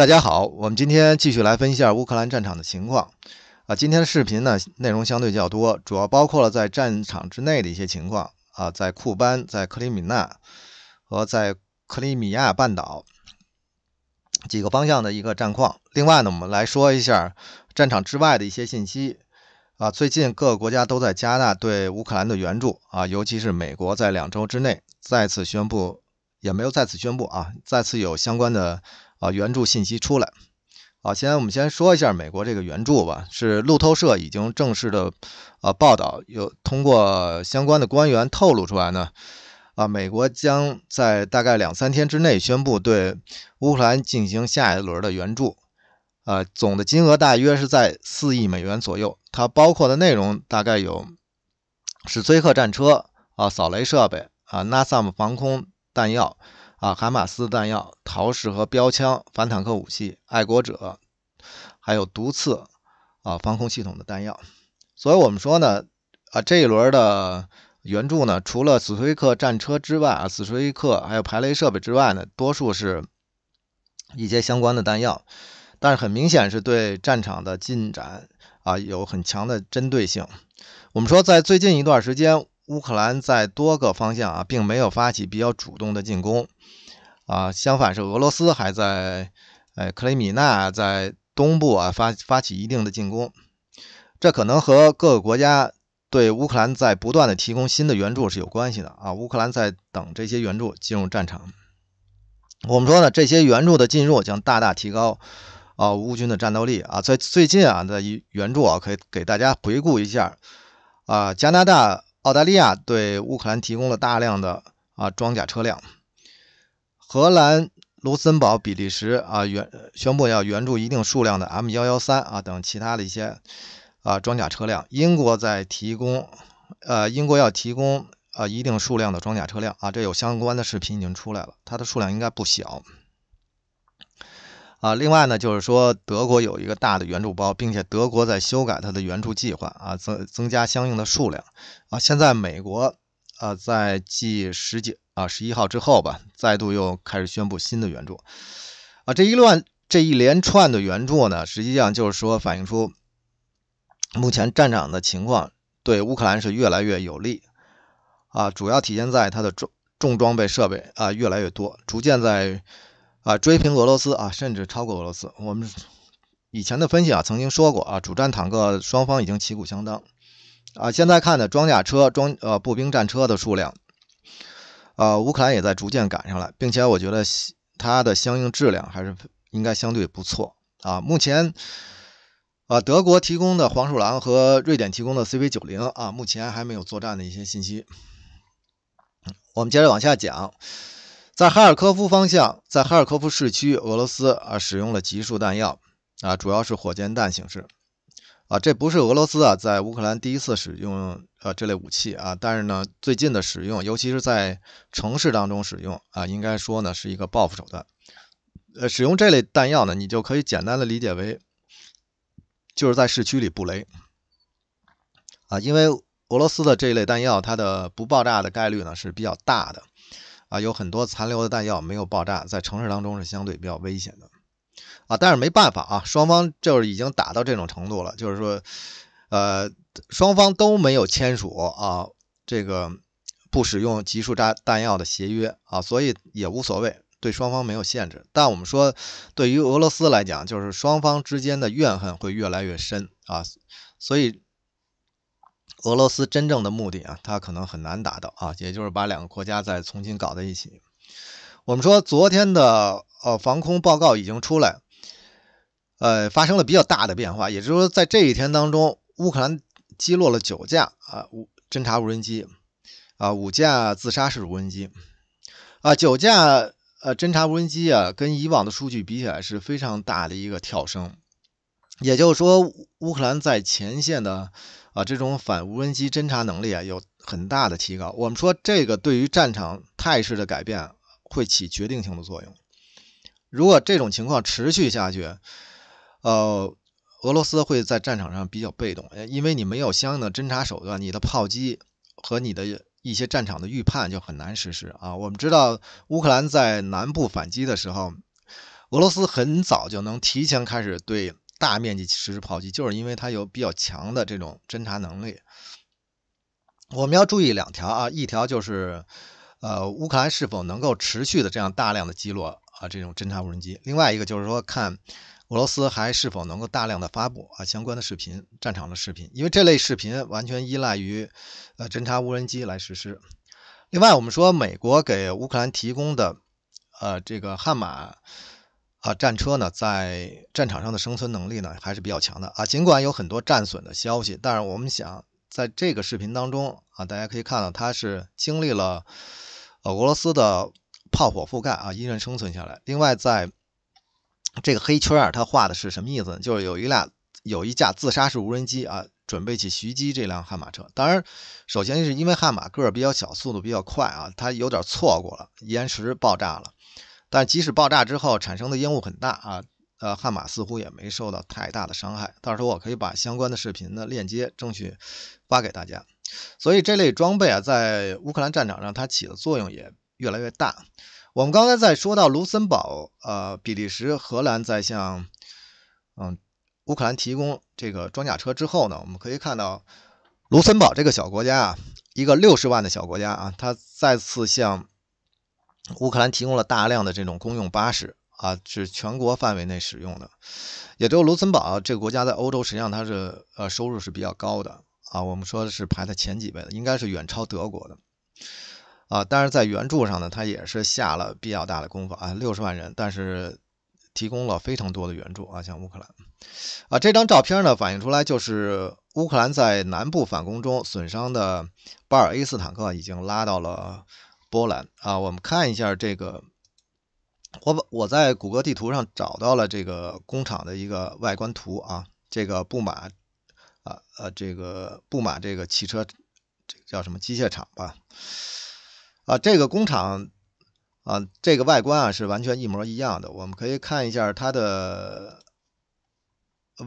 大家好，我们今天继续来分析一下乌克兰战场的情况啊。今天的视频呢，内容相对较多，主要包括了在战场之内的一些情况啊，在库班、在克里米纳和在克里米亚半岛几个方向的一个战况。另外呢，我们来说一下战场之外的一些信息啊。最近各个国家都在加大对乌克兰的援助啊，尤其是美国在两周之内再次宣布，也没有再次宣布啊，再次有相关的。啊，援助信息出来。啊，现在我们先说一下美国这个援助吧。是路透社已经正式的，呃，报道有通过相关的官员透露出来呢。啊，美国将在大概两三天之内宣布对乌克兰进行下一轮的援助。啊，总的金额大约是在四亿美元左右。它包括的内容大概有史崔克战车啊、扫雷设备啊、纳萨姆防空弹药。啊，哈马斯弹药、陶式和标枪反坦克武器、爱国者，还有毒刺啊，防空系统的弹药。所以，我们说呢，啊，这一轮的援助呢，除了斯崔克战车之外啊，斯崔克还有排雷设备之外呢，多数是一些相关的弹药。但是，很明显是对战场的进展啊有很强的针对性。我们说，在最近一段时间。乌克兰在多个方向啊，并没有发起比较主动的进攻啊，相反是俄罗斯还在哎克里米亚在东部啊发发起一定的进攻，这可能和各个国家对乌克兰在不断的提供新的援助是有关系的啊。乌克兰在等这些援助进入战场。我们说呢，这些援助的进入将大大提高啊乌军的战斗力啊。在最近啊，一援助啊，可以给大家回顾一下啊，加拿大。澳大利亚对乌克兰提供了大量的啊装甲车辆，荷兰、卢森堡、比利时啊援宣布要援助一定数量的 M 幺幺三啊等其他的一些啊装甲车辆。英国在提供，呃，英国要提供啊一定数量的装甲车辆啊，这有相关的视频已经出来了，它的数量应该不小。啊，另外呢，就是说德国有一个大的援助包，并且德国在修改它的援助计划啊，增增加相应的数量啊。现在美国啊，在继十几啊十一号之后吧，再度又开始宣布新的援助啊。这一乱这一连串的援助呢，实际上就是说反映出目前战场的情况对乌克兰是越来越有利啊。主要体现在它的重重装备设备啊越来越多，逐渐在。啊，追平俄罗斯啊，甚至超过俄罗斯。我们以前的分析啊，曾经说过啊，主战坦克双方已经旗鼓相当啊。现在看的装甲车装呃步兵战车的数量，呃，乌克兰也在逐渐赶上来，并且我觉得它的相应质量还是应该相对不错啊。目前啊，德国提供的黄鼠狼和瑞典提供的 CV 九零啊，目前还没有作战的一些信息。我们接着往下讲。在哈尔科夫方向，在哈尔科夫市区，俄罗斯啊使用了集束弹药啊，主要是火箭弹形式啊。这不是俄罗斯啊在乌克兰第一次使用呃这类武器啊，但是呢最近的使用，尤其是在城市当中使用啊，应该说呢是一个报复手段。呃，使用这类弹药呢，你就可以简单的理解为就是在市区里布雷啊，因为俄罗斯的这一类弹药，它的不爆炸的概率呢是比较大的。啊，有很多残留的弹药没有爆炸，在城市当中是相对比较危险的啊。但是没办法啊，双方就是已经打到这种程度了，就是说，呃，双方都没有签署啊这个不使用集束炸弹药的协约啊，所以也无所谓，对双方没有限制。但我们说，对于俄罗斯来讲，就是双方之间的怨恨会越来越深啊，所以。俄罗斯真正的目的啊，它可能很难达到啊，也就是把两个国家再重新搞在一起。我们说昨天的呃防空报告已经出来，呃，发生了比较大的变化，也就是说在这一天当中，乌克兰击落了九架啊无侦察无人机啊五架自杀式无人机啊九架呃侦察无人机啊，跟以往的数据比起来是非常大的一个跳升。也就是说，乌克兰在前线的啊这种反无人机侦察能力啊有很大的提高。我们说，这个对于战场态势的改变会起决定性的作用。如果这种情况持续下去，呃，俄罗斯会在战场上比较被动，因为你没有相应的侦察手段，你的炮击和你的一些战场的预判就很难实施啊。我们知道，乌克兰在南部反击的时候，俄罗斯很早就能提前开始对。大面积实施炮击，就是因为它有比较强的这种侦查能力。我们要注意两条啊，一条就是呃乌克兰是否能够持续的这样大量的击落啊这种侦察无人机，另外一个就是说看俄罗斯还是否能够大量的发布啊相关的视频，战场的视频，因为这类视频完全依赖于呃侦察无人机来实施。另外，我们说美国给乌克兰提供的呃这个悍马。啊，战车呢在战场上的生存能力呢还是比较强的啊。尽管有很多战损的消息，但是我们想在这个视频当中啊，大家可以看到它是经历了呃俄罗斯的炮火覆盖啊，依然生存下来。另外，在这个黑圈啊，它画的是什么意思呢？就是有一辆有一架自杀式无人机啊，准备去袭击这辆悍马车。当然，首先是因为悍马个儿比较小，速度比较快啊，它有点错过了，延迟爆炸了。但即使爆炸之后产生的烟雾很大啊，呃，悍马似乎也没受到太大的伤害。到时候我可以把相关的视频的链接争取发给大家。所以这类装备啊，在乌克兰战场上它起的作用也越来越大。我们刚才在说到卢森堡、呃，比利时、荷兰在向嗯乌克兰提供这个装甲车之后呢，我们可以看到卢森堡这个小国家啊，一个六十万的小国家啊，它再次向。乌克兰提供了大量的这种公用巴士啊，是全国范围内使用的。也就卢森堡这个国家在欧洲，实际上它是呃收入是比较高的啊，我们说是排在前几位的，应该是远超德国的啊。但是在援助上呢，它也是下了比较大的功夫啊，六十万人，但是提供了非常多的援助啊，像乌克兰啊。这张照片呢，反映出来就是乌克兰在南部反攻中损伤的巴尔 A 四坦克已经拉到了。波兰啊，我们看一下这个，我把我在谷歌地图上找到了这个工厂的一个外观图啊，这个布马啊啊，这个布马这个汽车，这个、叫什么机械厂吧？啊，这个工厂啊，这个外观啊是完全一模一样的。我们可以看一下它的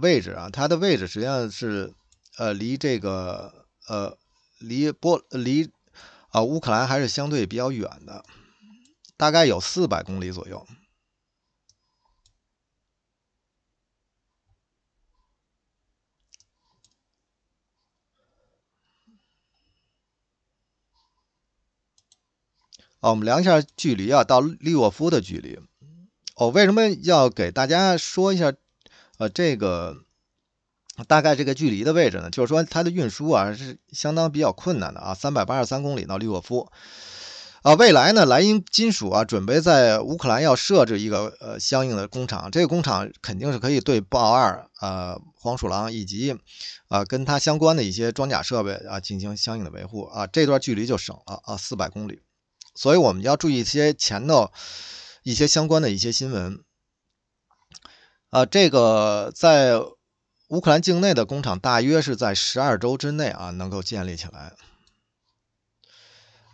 位置啊，它的位置实际上是呃离这个呃离波离。啊，乌克兰还是相对比较远的，大概有四百公里左右。啊，我们量一下距离啊，到利沃夫的距离。哦，为什么要给大家说一下？呃，这个。大概这个距离的位置呢，就是说它的运输啊是相当比较困难的啊，三百八十三公里到利沃夫啊。未来呢，莱茵金属啊准备在乌克兰要设置一个呃相应的工厂，这个工厂肯定是可以对豹二呃黄鼠狼以及啊跟它相关的一些装甲设备啊进行相应的维护啊。这段距离就省了啊四百公里，所以我们要注意一些前头一些相关的一些新闻啊，这个在。乌克兰境内的工厂大约是在十二周之内啊能够建立起来。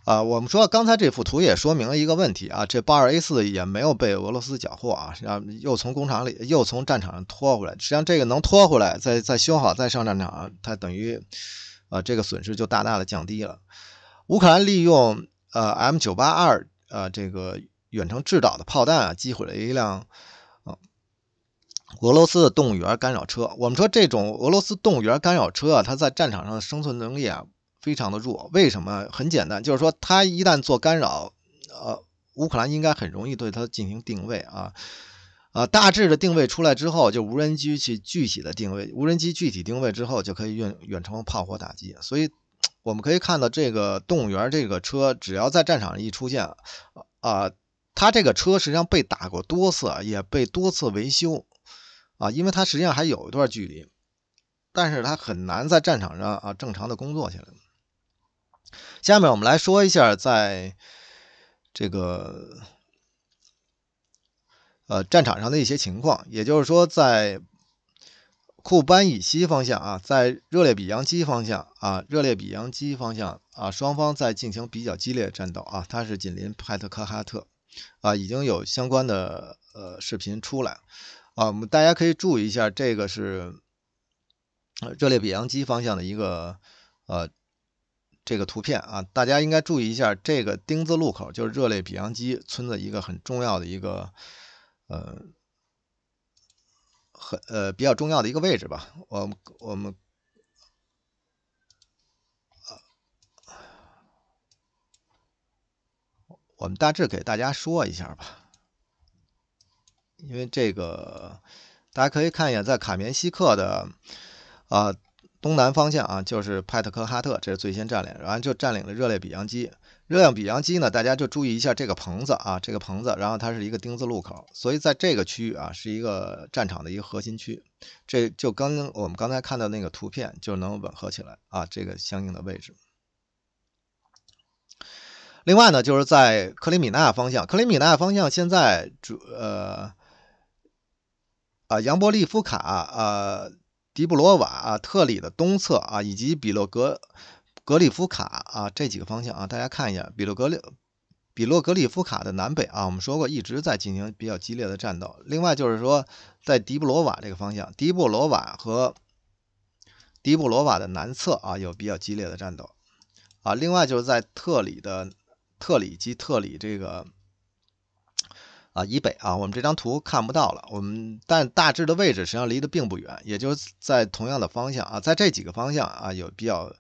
啊，我们说刚才这幅图也说明了一个问题啊，这八二 A 四也没有被俄罗斯缴获啊，让又从工厂里又从战场上拖回来。实际上这个能拖回来再再修好再上战场，它等于啊这个损失就大大的降低了。乌克兰利用呃 M 九八二呃这个远程制导的炮弹啊击毁了一辆。俄罗斯的动物园干扰车，我们说这种俄罗斯动物园干扰车啊，它在战场上的生存能力啊，非常的弱。为什么？很简单，就是说它一旦做干扰，呃，乌克兰应该很容易对它进行定位啊，啊，大致的定位出来之后，就无人机去具体的定位，无人机具体定位之后，就可以用远程炮火打击。所以我们可以看到，这个动物园这个车，只要在战场上一出现，啊，它这个车实际上被打过多次，也被多次维修。啊，因为它实际上还有一段距离，但是它很难在战场上啊正常的工作起来。下面我们来说一下在这个呃战场上的一些情况，也就是说，在库班以西方向啊，在热列比扬基方向啊，热列比扬基方向啊，双方在进行比较激烈的战斗啊，它是紧邻派特科哈特啊，已经有相关的呃视频出来。啊，我们大家可以注意一下，这个是热力比扬基方向的一个呃这个图片啊，大家应该注意一下这个丁字路口，就是热力比扬基村子一个很重要的一个呃很呃比较重要的一个位置吧。我们我们我们大致给大家说一下吧。因为这个，大家可以看一眼，在卡梅西克的啊东南方向啊，就是派特科哈特，这是最先占领，然后就占领了热列比扬基。热量比扬基呢，大家就注意一下这个棚子啊，这个棚子，然后它是一个丁字路口，所以在这个区域啊，是一个战场的一个核心区。这就跟我们刚才看到那个图片就能吻合起来啊，这个相应的位置。另外呢，就是在克里米纳方向，克里米纳方向现在主呃。啊，扬波利夫卡、啊，迪布罗瓦、啊，特里的东侧、啊，以及比洛格格里夫卡、啊，这几个方向、啊，大家看一下，比洛格里比洛格里夫卡的南北、啊，我们说过一直在进行比较激烈的战斗。另外就是说，在迪布罗瓦这个方向，迪布罗瓦和迪布罗瓦的南侧、啊，有比较激烈的战斗。啊，另外就是在特里的特里及特里这个。啊，以北啊，我们这张图看不到了。我们但大致的位置，实际上离得并不远，也就在同样的方向啊，在这几个方向啊，有比较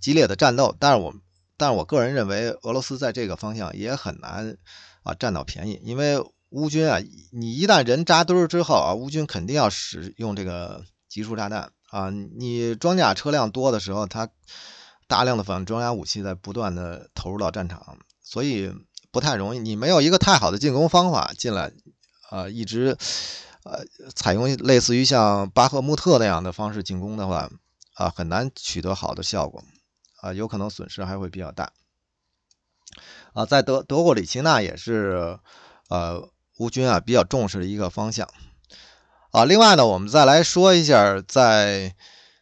激烈的战斗。但是我，但是我个人认为，俄罗斯在这个方向也很难啊占到便宜，因为乌军啊，你一旦人扎堆儿之后啊，乌军肯定要使用这个集束炸弹啊，你装甲车辆多的时候，它大量的反装甲武器在不断的投入到战场，所以。不太容易，你没有一个太好的进攻方法进来，呃，一直，呃，采用类似于像巴赫穆特那样的方式进攻的话，啊，很难取得好的效果，啊，有可能损失还会比较大，啊，在德德国里奇纳也是，呃，乌军啊比较重视的一个方向，啊，另外呢，我们再来说一下，在，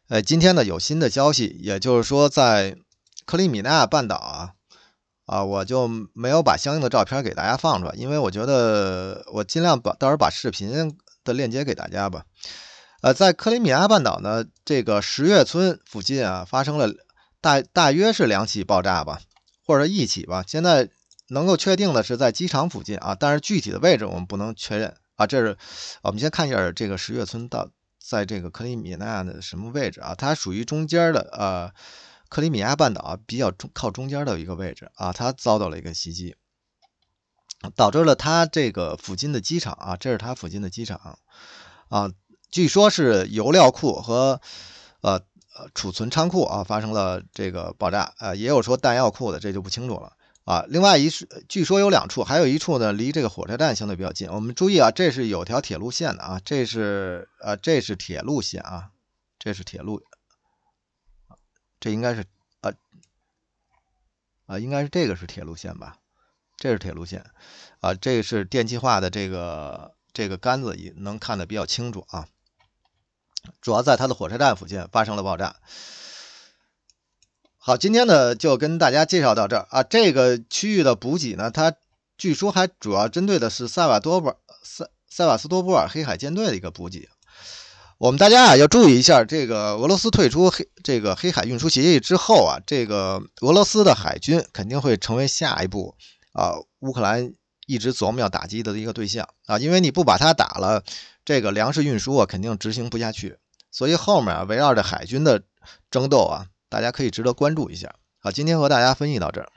呃，今天呢有新的消息，也就是说在克里米亚半岛啊。啊，我就没有把相应的照片给大家放出来，因为我觉得我尽量把到时候把视频的链接给大家吧。呃，在克里米亚半岛呢，这个十月村附近啊，发生了大大约是两起爆炸吧，或者一起吧。现在能够确定的是在机场附近啊，但是具体的位置我们不能确认啊。这是我们先看一下这个十月村到在这个克里米亚的什么位置啊？它属于中间的啊。克里米亚半岛比较中靠中间的一个位置啊，它遭到了一个袭击，导致了它这个附近的机场啊，这是它附近的机场啊，据说是油料库和呃呃储存仓库啊发生了这个爆炸，啊，也有说弹药库的，这就不清楚了啊。另外一处，据说有两处，还有一处呢离这个火车站相对比较近。我们注意啊，这是有条铁路线的啊，这是呃这是铁路线啊，这是铁路。这应该是啊啊，应该是这个是铁路线吧？这是铁路线啊，这个是电气化的这个这个杆子也能看得比较清楚啊。主要在它的火车站附近发生了爆炸。好，今天呢就跟大家介绍到这儿啊。这个区域的补给呢，它据说还主要针对的是塞瓦多波尔、塞塞瓦斯多波尔黑海舰队的一个补给。我们大家啊，要注意一下这个俄罗斯退出黑这个黑海运输协议之后啊，这个俄罗斯的海军肯定会成为下一步啊乌克兰一直琢磨要打击的一个对象啊，因为你不把它打了，这个粮食运输啊肯定执行不下去。所以后面啊围绕着海军的争斗啊，大家可以值得关注一下啊。今天和大家分析到这儿。